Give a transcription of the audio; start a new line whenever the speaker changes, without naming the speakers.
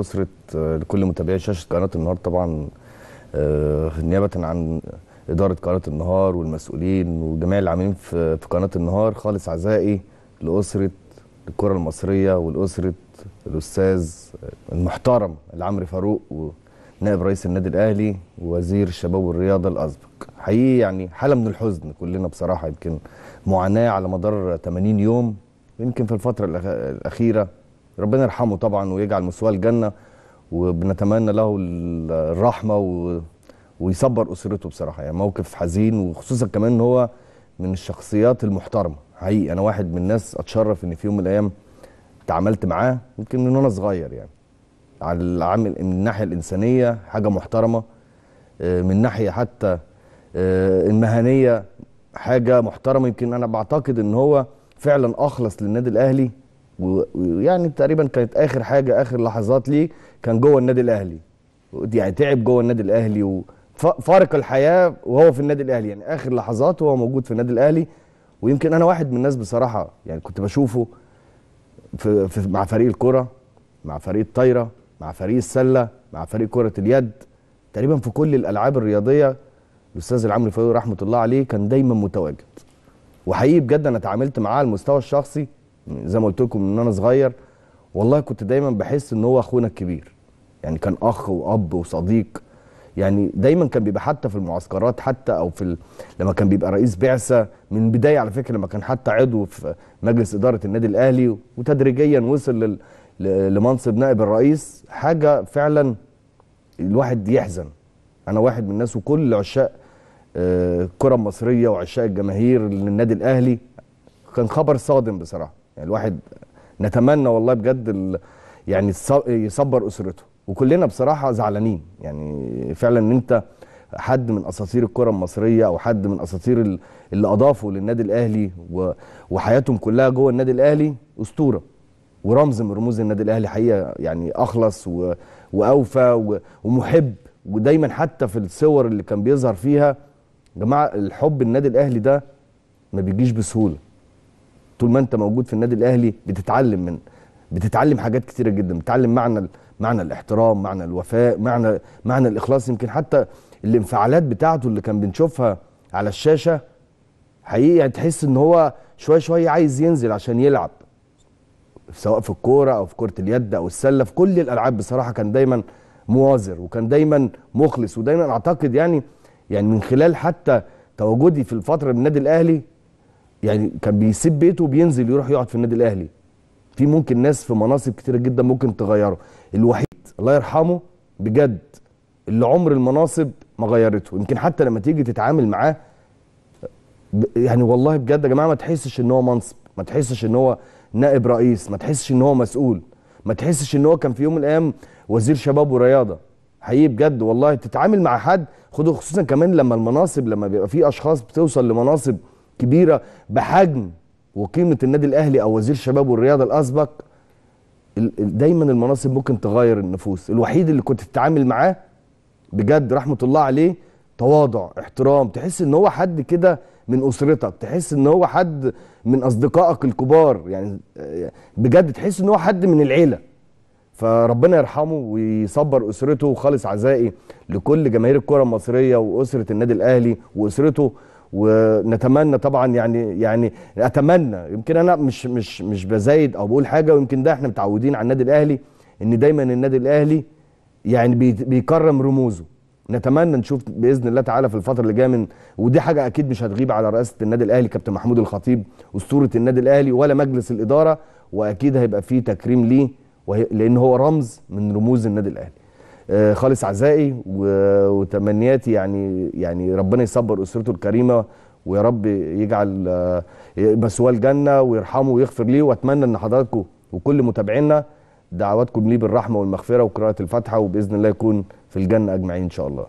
أسرة آه، لكل متابعي شاشة قناة النهار طبعا آه، نيابة عن إدارة قناة النهار والمسؤولين وجميع العاملين في قناة النهار خالص عزائي لأسرة الكرة المصرية ولأسرة الأستاذ المحترم العمري فاروق ونائب رئيس النادي الأهلي ووزير الشباب والرياضة الأسبق حقيقي يعني حالة من الحزن كلنا بصراحة يمكن معاناة على مدار 80 يوم يمكن في الفترة الأخيرة ربنا يرحمه طبعا ويجعل مثواه الجنه وبنتمنى له الرحمه و... ويصبر اسرته بصراحه يعني موقف حزين وخصوصا كمان ان هو من الشخصيات المحترمه حقيقي انا واحد من الناس اتشرف ان في يوم من الايام اتعاملت معاه يمكن من وانا صغير يعني على العامل من الناحيه الانسانيه حاجه محترمه آه، من ناحيه حتى آه، المهنيه حاجه محترمه يمكن انا بعتقد ان هو فعلا اخلص للنادي الاهلي ويعني تقريبا كانت اخر حاجه اخر لحظات ليه كان جوه النادي الاهلي يعني تعب جوه النادي الاهلي وفارق الحياه وهو في النادي الاهلي يعني اخر لحظات وهو موجود في النادي الاهلي ويمكن انا واحد من الناس بصراحه يعني كنت بشوفه في, في مع فريق الكره مع فريق الطايره مع فريق السله مع فريق كره اليد تقريبا في كل الالعاب الرياضيه الاستاذ العمري فاروق رحمه الله عليه كان دايما متواجد وحقيقي بجد انا اتعاملت معاه على المستوى الشخصي زي ما قلت لكم ان انا صغير والله كنت دايما بحس ان هو اخونا الكبير يعني كان اخ واب وصديق يعني دايما كان بيبقى حتى في المعسكرات حتى او في ال... لما كان بيبقى رئيس بعثه من بدايه على فكره لما كان حتى عضو في مجلس اداره النادي الاهلي وتدريجيا وصل لل... ل... لمنصب نائب الرئيس حاجه فعلا الواحد يحزن انا واحد من الناس وكل عشاق الكره آه، المصريه وعشاق الجماهير للنادي الاهلي كان خبر صادم بصراحه يعني الواحد نتمنى والله بجد يعني يصبر اسرته وكلنا بصراحه زعلانين يعني فعلا ان انت حد من اساطير الكره المصريه او حد من اساطير اللي اضافوا للنادي الاهلي وحياتهم كلها جوه النادي الاهلي اسطوره ورمز من رموز النادي الاهلي حقيقه يعني اخلص و... واوفى ومحب ودايما حتى في الصور اللي كان بيظهر فيها يا جماعه الحب النادي الاهلي ده ما بيجيش بسهوله طول ما انت موجود في النادي الاهلي بتتعلم من بتتعلم حاجات كتيره جدا بتتعلم معنى معنى الاحترام معنى الوفاء معنى معنى الاخلاص يمكن حتى الانفعالات بتاعته اللي كان بنشوفها على الشاشه حقيقي يعني تحس ان هو شويه شويه عايز ينزل عشان يلعب سواء في الكوره او في كره اليد او السله في كل الالعاب بصراحه كان دايما مواظر وكان دايما مخلص ودايما اعتقد يعني يعني من خلال حتى تواجدي في الفتره بالنادي الاهلي يعني كان بيسيب بيته وبينزل يروح يقعد في النادي الاهلي في ممكن ناس في مناصب كتيره جدا ممكن تغيره الوحيد الله يرحمه بجد اللي عمر المناصب ما غيرته يمكن حتى لما تيجي تتعامل معاه يعني والله بجد يا جماعه ما تحسش ان هو منصب ما تحسش ان هو نائب رئيس ما تحسش ان هو مسؤول ما تحسش ان هو كان في يوم من الايام وزير شباب ورياضه حقيقي بجد والله تتعامل مع حد خده خصوصا كمان لما المناصب لما بيبقى في اشخاص بتوصل لمناصب كبيره بحجم وقيمه النادي الاهلي او وزير الشباب والرياضه الاسبق دايما المناصب ممكن تغير النفوس الوحيد اللي كنت تتعامل معاه بجد رحمه الله عليه تواضع احترام تحس ان هو حد كده من اسرتك تحس ان هو حد من اصدقائك الكبار يعني بجد تحس ان هو حد من العيله فربنا يرحمه ويصبر اسرته وخالص عزائي لكل جماهير الكره المصريه واسره النادي الاهلي واسرته ونتمنى طبعا يعني يعني اتمنى يمكن انا مش مش مش بزايد او بقول حاجه ويمكن ده احنا متعودين على النادي الاهلي ان دايما النادي الاهلي يعني بيكرم رموزه نتمنى نشوف باذن الله تعالى في الفتره اللي جايه من ودي حاجه اكيد مش هتغيب على رئاسه النادي الاهلي كابتن محمود الخطيب اسطوره النادي الاهلي ولا مجلس الاداره واكيد هيبقى فيه تكريم ليه لان هو رمز من رموز النادي الاهلي آه، خالص عزائي وتمنياتي يعني يعني ربنا يصبر اسرته الكريمه ويا رب يجعل آه، مثواه الجنه ويرحمه ويغفر ليه واتمنى ان حضراتكم وكل متابعينا دعواتكم ليه بالرحمه والمغفره وقراءه الفاتحه وباذن الله يكون في الجنه اجمعين ان شاء الله